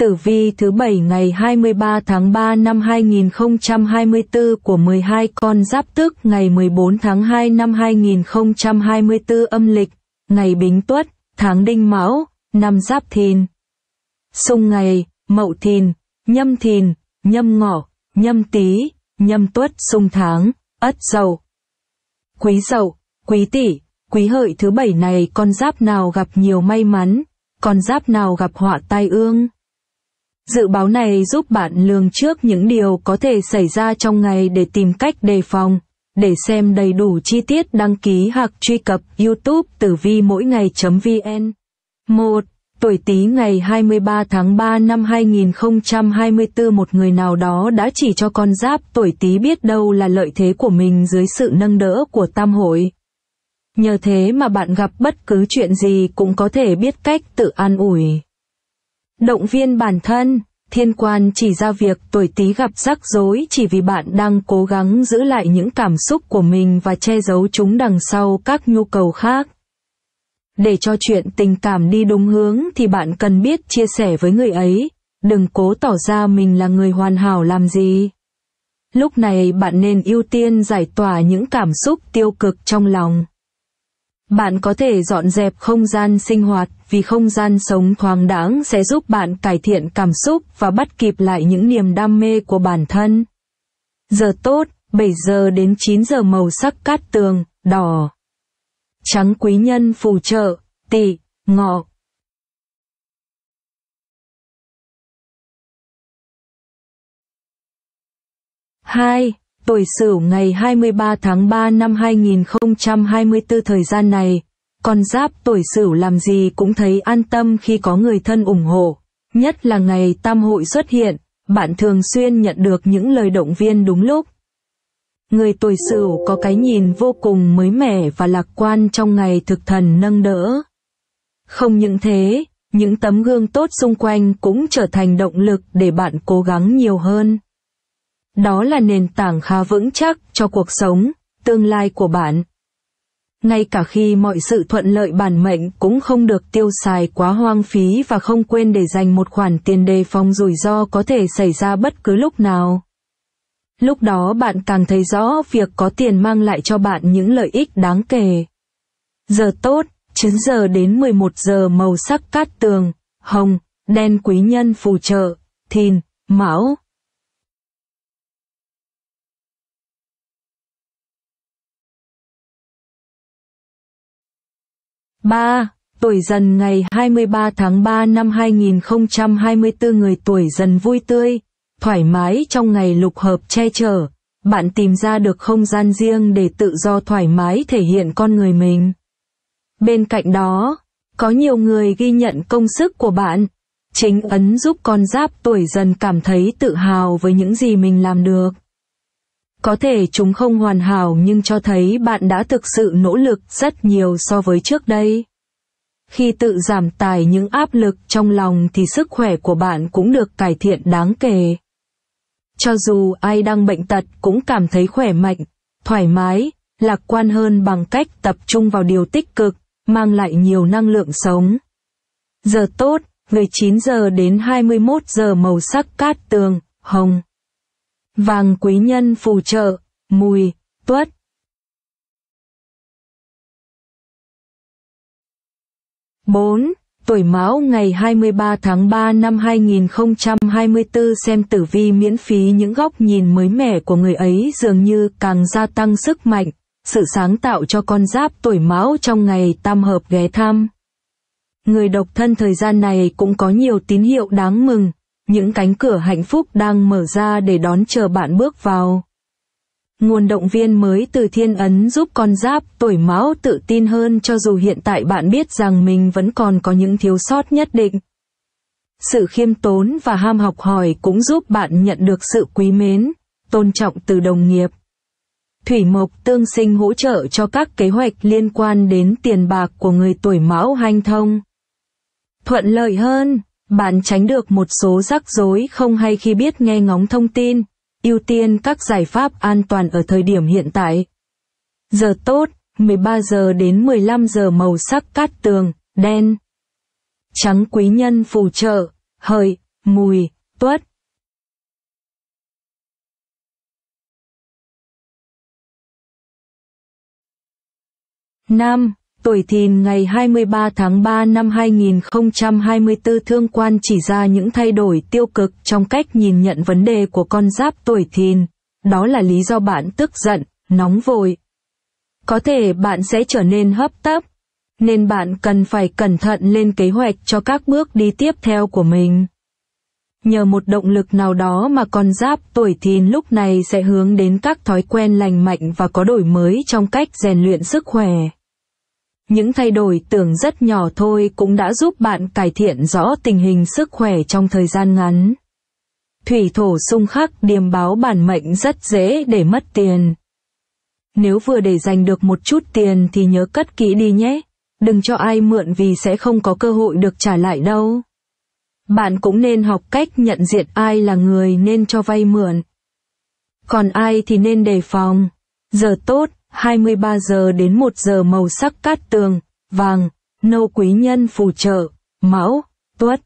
tử vi thứ bảy ngày 23 tháng 3 năm 2024 của 12 con giáp tức ngày 14 tháng 2 năm 2024 âm lịch, ngày Bính Tuất, tháng Đinh Mão, năm Giáp Thìn. Xung ngày, Mậu Thìn, Nhâm Thìn, Nhâm Ngọ, Nhâm Tý, Nhâm Tuất xung tháng, Ất Dậu. Quý Dậu, Quý Tỵ, Quý Hợi thứ bảy này con giáp nào gặp nhiều may mắn, con giáp nào gặp họa tai ương. Dự báo này giúp bạn lường trước những điều có thể xảy ra trong ngày để tìm cách đề phòng. Để xem đầy đủ chi tiết đăng ký hoặc truy cập YouTube tử vi mỗi ngày.vn. 1. Tuổi Tý ngày 23 tháng 3 năm 2024 một người nào đó đã chỉ cho con giáp tuổi Tý biết đâu là lợi thế của mình dưới sự nâng đỡ của tam hội. Nhờ thế mà bạn gặp bất cứ chuyện gì cũng có thể biết cách tự an ủi. Động viên bản thân, thiên quan chỉ ra việc tuổi Tý gặp rắc rối chỉ vì bạn đang cố gắng giữ lại những cảm xúc của mình và che giấu chúng đằng sau các nhu cầu khác. Để cho chuyện tình cảm đi đúng hướng thì bạn cần biết chia sẻ với người ấy, đừng cố tỏ ra mình là người hoàn hảo làm gì. Lúc này bạn nên ưu tiên giải tỏa những cảm xúc tiêu cực trong lòng. Bạn có thể dọn dẹp không gian sinh hoạt vì không gian sống thoáng đáng sẽ giúp bạn cải thiện cảm xúc và bắt kịp lại những niềm đam mê của bản thân. Giờ tốt, 7 giờ đến 9 giờ màu sắc cát tường, đỏ. Trắng quý nhân phù trợ, tỵ, ngọ, hai Tuổi Sửu ngày 23 tháng 3 năm 2024 thời gian này, con giáp tuổi sửu làm gì cũng thấy an tâm khi có người thân ủng hộ. Nhất là ngày tam hội xuất hiện, bạn thường xuyên nhận được những lời động viên đúng lúc. Người tuổi sửu có cái nhìn vô cùng mới mẻ và lạc quan trong ngày thực thần nâng đỡ. Không những thế, những tấm gương tốt xung quanh cũng trở thành động lực để bạn cố gắng nhiều hơn. Đó là nền tảng khá vững chắc cho cuộc sống, tương lai của bạn ngay cả khi mọi sự thuận lợi bản mệnh cũng không được tiêu xài quá hoang phí và không quên để dành một khoản tiền đề phòng rủi ro có thể xảy ra bất cứ lúc nào. Lúc đó bạn càng thấy rõ việc có tiền mang lại cho bạn những lợi ích đáng kể. Giờ tốt, 9 giờ đến 11 giờ màu sắc cát tường, hồng, đen quý nhân phù trợ, thìn, mão. 3. Tuổi dần ngày 23 tháng 3 năm 2024 người tuổi dần vui tươi, thoải mái trong ngày lục hợp che chở, bạn tìm ra được không gian riêng để tự do thoải mái thể hiện con người mình. Bên cạnh đó, có nhiều người ghi nhận công sức của bạn, chính ấn giúp con giáp tuổi dần cảm thấy tự hào với những gì mình làm được. Có thể chúng không hoàn hảo nhưng cho thấy bạn đã thực sự nỗ lực rất nhiều so với trước đây. Khi tự giảm tải những áp lực trong lòng thì sức khỏe của bạn cũng được cải thiện đáng kể. Cho dù ai đang bệnh tật cũng cảm thấy khỏe mạnh, thoải mái, lạc quan hơn bằng cách tập trung vào điều tích cực, mang lại nhiều năng lượng sống. Giờ tốt, 19 giờ đến 21 giờ màu sắc cát tường, hồng vàng quý nhân phù trợ, mùi, tuất. bốn Tuổi Mão ngày 23 tháng 3 năm 2024 xem tử vi miễn phí những góc nhìn mới mẻ của người ấy dường như càng gia tăng sức mạnh, sự sáng tạo cho con giáp tuổi Mão trong ngày tam hợp ghé thăm. Người độc thân thời gian này cũng có nhiều tín hiệu đáng mừng, những cánh cửa hạnh phúc đang mở ra để đón chờ bạn bước vào. Nguồn động viên mới từ thiên ấn giúp con giáp tuổi mão tự tin hơn cho dù hiện tại bạn biết rằng mình vẫn còn có những thiếu sót nhất định. Sự khiêm tốn và ham học hỏi cũng giúp bạn nhận được sự quý mến, tôn trọng từ đồng nghiệp. Thủy Mộc tương sinh hỗ trợ cho các kế hoạch liên quan đến tiền bạc của người tuổi mão hanh thông. Thuận lợi hơn bạn tránh được một số rắc rối không hay khi biết nghe ngóng thông tin, ưu tiên các giải pháp an toàn ở thời điểm hiện tại. Giờ tốt, 13 giờ đến 15 giờ màu sắc cát tường, đen. Trắng quý nhân phù trợ, hợi, mùi, tuất. Nam Tuổi Thìn ngày 23 tháng 3 năm 2024 Thương quan chỉ ra những thay đổi tiêu cực trong cách nhìn nhận vấn đề của con giáp tuổi Thìn. Đó là lý do bạn tức giận, nóng vội. Có thể bạn sẽ trở nên hấp tấp, nên bạn cần phải cẩn thận lên kế hoạch cho các bước đi tiếp theo của mình. Nhờ một động lực nào đó mà con giáp tuổi thìn lúc này sẽ hướng đến các thói quen lành mạnh và có đổi mới trong cách rèn luyện sức khỏe. Những thay đổi tưởng rất nhỏ thôi cũng đã giúp bạn cải thiện rõ tình hình sức khỏe trong thời gian ngắn. Thủy thổ xung khắc điềm báo bản mệnh rất dễ để mất tiền. Nếu vừa để dành được một chút tiền thì nhớ cất kỹ đi nhé. Đừng cho ai mượn vì sẽ không có cơ hội được trả lại đâu. Bạn cũng nên học cách nhận diện ai là người nên cho vay mượn. Còn ai thì nên đề phòng. Giờ tốt, 23 giờ đến 1 giờ màu sắc cát tường, vàng, nâu quý nhân phù trợ, mão, tuất.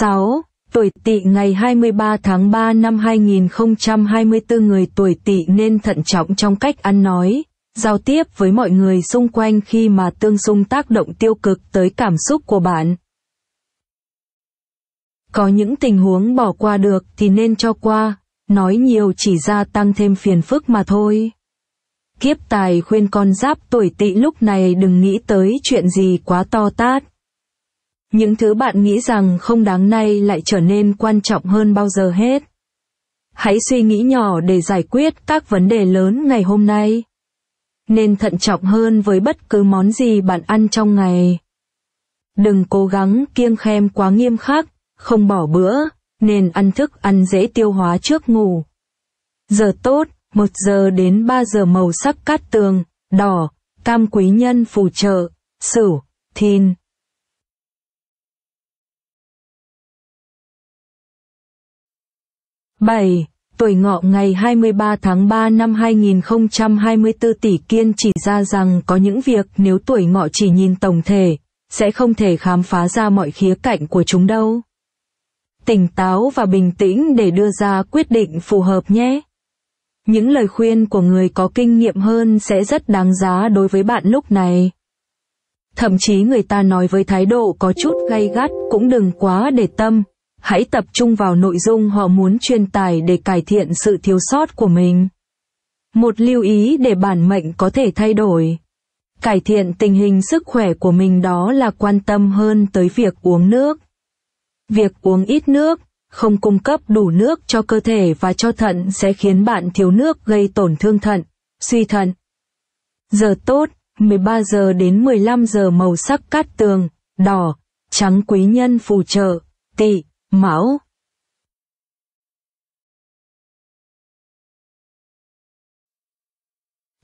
sáu Tuổi Tỵ ngày 23 tháng 3 năm 2024 người tuổi Tỵ nên thận trọng trong cách ăn nói, giao tiếp với mọi người xung quanh khi mà tương xung tác động tiêu cực tới cảm xúc của bạn có những tình huống bỏ qua được thì nên cho qua, nói nhiều chỉ ra tăng thêm phiền phức mà thôi. Kiếp tài khuyên con giáp tuổi tỵ lúc này đừng nghĩ tới chuyện gì quá to tát. Những thứ bạn nghĩ rằng không đáng nay lại trở nên quan trọng hơn bao giờ hết. Hãy suy nghĩ nhỏ để giải quyết các vấn đề lớn ngày hôm nay. Nên thận trọng hơn với bất cứ món gì bạn ăn trong ngày. Đừng cố gắng kiêng khem quá nghiêm khắc, không bỏ bữa, nên ăn thức ăn dễ tiêu hóa trước ngủ. Giờ tốt, 1 giờ đến 3 giờ màu sắc cát tường, đỏ, cam quý nhân phù trợ, sửu, thìn. bảy Tuổi ngọ ngày 23 tháng 3 năm 2024 tỷ kiên chỉ ra rằng có những việc nếu tuổi ngọ chỉ nhìn tổng thể, sẽ không thể khám phá ra mọi khía cạnh của chúng đâu tỉnh táo và bình tĩnh để đưa ra quyết định phù hợp nhé. Những lời khuyên của người có kinh nghiệm hơn sẽ rất đáng giá đối với bạn lúc này. Thậm chí người ta nói với thái độ có chút gay gắt cũng đừng quá để tâm, hãy tập trung vào nội dung họ muốn truyền tải để cải thiện sự thiếu sót của mình. Một lưu ý để bản mệnh có thể thay đổi. Cải thiện tình hình sức khỏe của mình đó là quan tâm hơn tới việc uống nước. Việc uống ít nước, không cung cấp đủ nước cho cơ thể và cho thận sẽ khiến bạn thiếu nước gây tổn thương thận, suy thận. Giờ tốt, 13 giờ đến 15 giờ màu sắc cát tường, đỏ, trắng quý nhân phù trợ, tỵ, mão.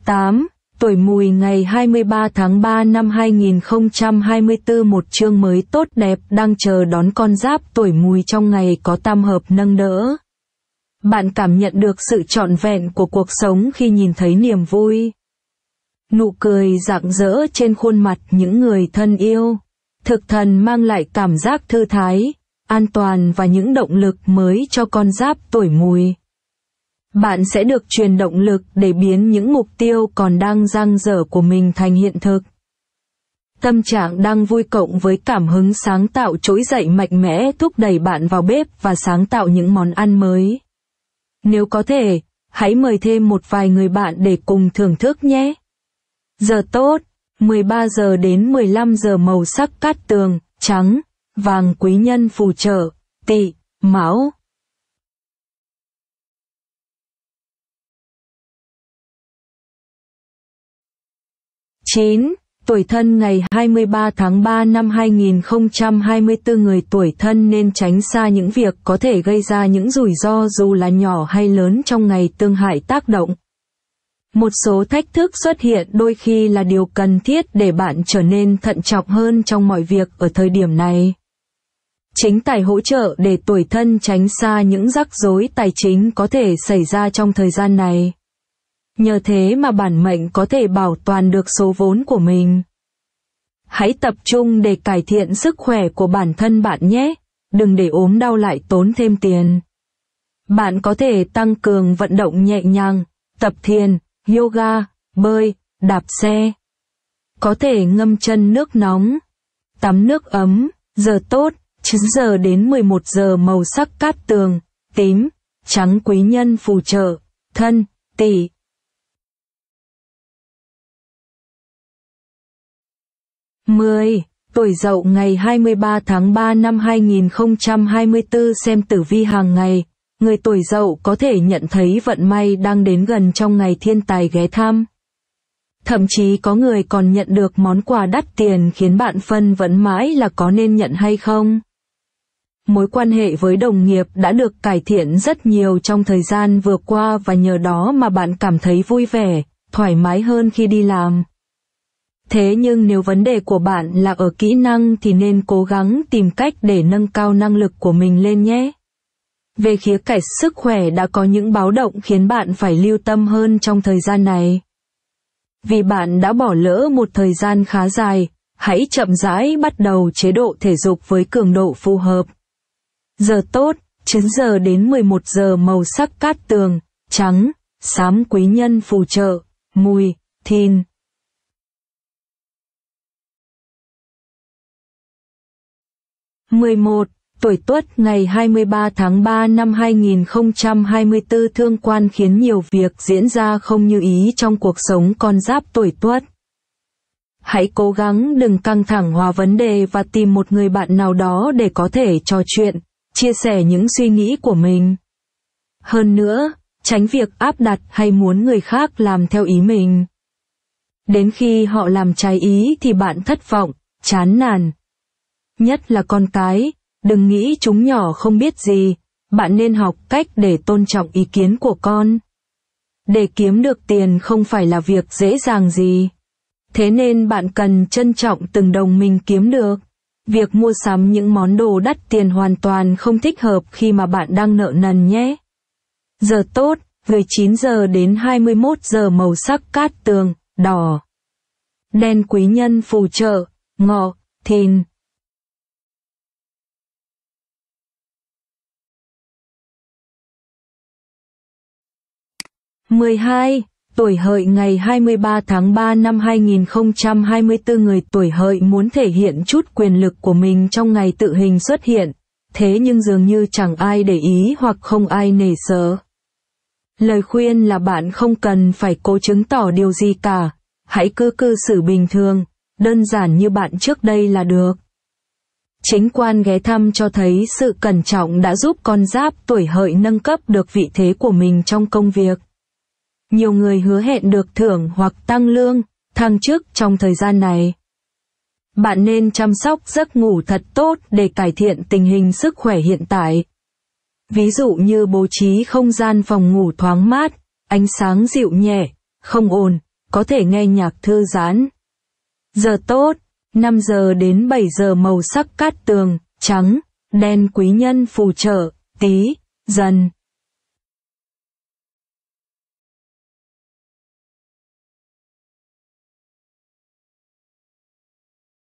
tám Tuổi mùi ngày 23 tháng 3 năm 2024 một chương mới tốt đẹp đang chờ đón con giáp tuổi mùi trong ngày có tam hợp nâng đỡ. Bạn cảm nhận được sự trọn vẹn của cuộc sống khi nhìn thấy niềm vui. Nụ cười rạng rỡ trên khuôn mặt những người thân yêu. Thực thần mang lại cảm giác thư thái, an toàn và những động lực mới cho con giáp tuổi mùi. Bạn sẽ được truyền động lực để biến những mục tiêu còn đang dang dở của mình thành hiện thực. Tâm trạng đang vui cộng với cảm hứng sáng tạo trỗi dậy mạnh mẽ thúc đẩy bạn vào bếp và sáng tạo những món ăn mới. Nếu có thể, hãy mời thêm một vài người bạn để cùng thưởng thức nhé. Giờ tốt, 13 giờ đến 15 giờ màu sắc cát tường, trắng, vàng quý nhân phù trợ, tỵ, mão. 9. Tuổi thân ngày 23 tháng 3 năm 2024 người tuổi thân nên tránh xa những việc có thể gây ra những rủi ro dù là nhỏ hay lớn trong ngày tương hại tác động. Một số thách thức xuất hiện đôi khi là điều cần thiết để bạn trở nên thận trọng hơn trong mọi việc ở thời điểm này. Chính tài hỗ trợ để tuổi thân tránh xa những rắc rối tài chính có thể xảy ra trong thời gian này nhờ thế mà bản mệnh có thể bảo toàn được số vốn của mình. Hãy tập trung để cải thiện sức khỏe của bản thân bạn nhé, đừng để ốm đau lại tốn thêm tiền. Bạn có thể tăng cường vận động nhẹ nhàng, tập thiền, yoga, bơi, đạp xe. Có thể ngâm chân nước nóng, tắm nước ấm, giờ tốt, 9 giờ đến 11 giờ màu sắc cát tường, tím, trắng quý nhân phù trợ, thân, tỷ, 10. Tuổi dậu ngày 23 tháng 3 năm 2024 xem tử vi hàng ngày, người tuổi dậu có thể nhận thấy vận may đang đến gần trong ngày thiên tài ghé thăm. Thậm chí có người còn nhận được món quà đắt tiền khiến bạn phân vấn mãi là có nên nhận hay không. Mối quan hệ với đồng nghiệp đã được cải thiện rất nhiều trong thời gian vừa qua và nhờ đó mà bạn cảm thấy vui vẻ, thoải mái hơn khi đi làm thế nhưng nếu vấn đề của bạn là ở kỹ năng thì nên cố gắng tìm cách để nâng cao năng lực của mình lên nhé về khía cạnh sức khỏe đã có những báo động khiến bạn phải lưu tâm hơn trong thời gian này vì bạn đã bỏ lỡ một thời gian khá dài hãy chậm rãi bắt đầu chế độ thể dục với cường độ phù hợp giờ tốt 9 giờ đến 11 giờ màu sắc cát tường trắng xám quý nhân phù trợ mùi thin 11. Tuổi Tuất ngày 23 tháng 3 năm 2024 thương quan khiến nhiều việc diễn ra không như ý trong cuộc sống con giáp tuổi Tuất. Hãy cố gắng đừng căng thẳng hòa vấn đề và tìm một người bạn nào đó để có thể trò chuyện, chia sẻ những suy nghĩ của mình. Hơn nữa, tránh việc áp đặt hay muốn người khác làm theo ý mình. Đến khi họ làm trái ý thì bạn thất vọng, chán nản, nhất là con cái, đừng nghĩ chúng nhỏ không biết gì, bạn nên học cách để tôn trọng ý kiến của con. Để kiếm được tiền không phải là việc dễ dàng gì. Thế nên bạn cần trân trọng từng đồng mình kiếm được. Việc mua sắm những món đồ đắt tiền hoàn toàn không thích hợp khi mà bạn đang nợ nần nhé. Giờ tốt, 19 giờ đến 21 giờ màu sắc cát tường, đỏ. Đen quý nhân phù trợ, ngọ, thìn. 12. Tuổi hợi ngày 23 tháng 3 năm 2024 người tuổi hợi muốn thể hiện chút quyền lực của mình trong ngày tự hình xuất hiện, thế nhưng dường như chẳng ai để ý hoặc không ai nể sợ. Lời khuyên là bạn không cần phải cố chứng tỏ điều gì cả, hãy cứ cư xử bình thường, đơn giản như bạn trước đây là được. Chính quan ghé thăm cho thấy sự cẩn trọng đã giúp con giáp tuổi hợi nâng cấp được vị thế của mình trong công việc. Nhiều người hứa hẹn được thưởng hoặc tăng lương, thăng chức trong thời gian này. Bạn nên chăm sóc giấc ngủ thật tốt để cải thiện tình hình sức khỏe hiện tại. Ví dụ như bố trí không gian phòng ngủ thoáng mát, ánh sáng dịu nhẹ, không ồn, có thể nghe nhạc thư giãn. Giờ tốt, 5 giờ đến 7 giờ màu sắc cát tường, trắng, đen quý nhân phù trợ, tí, dần.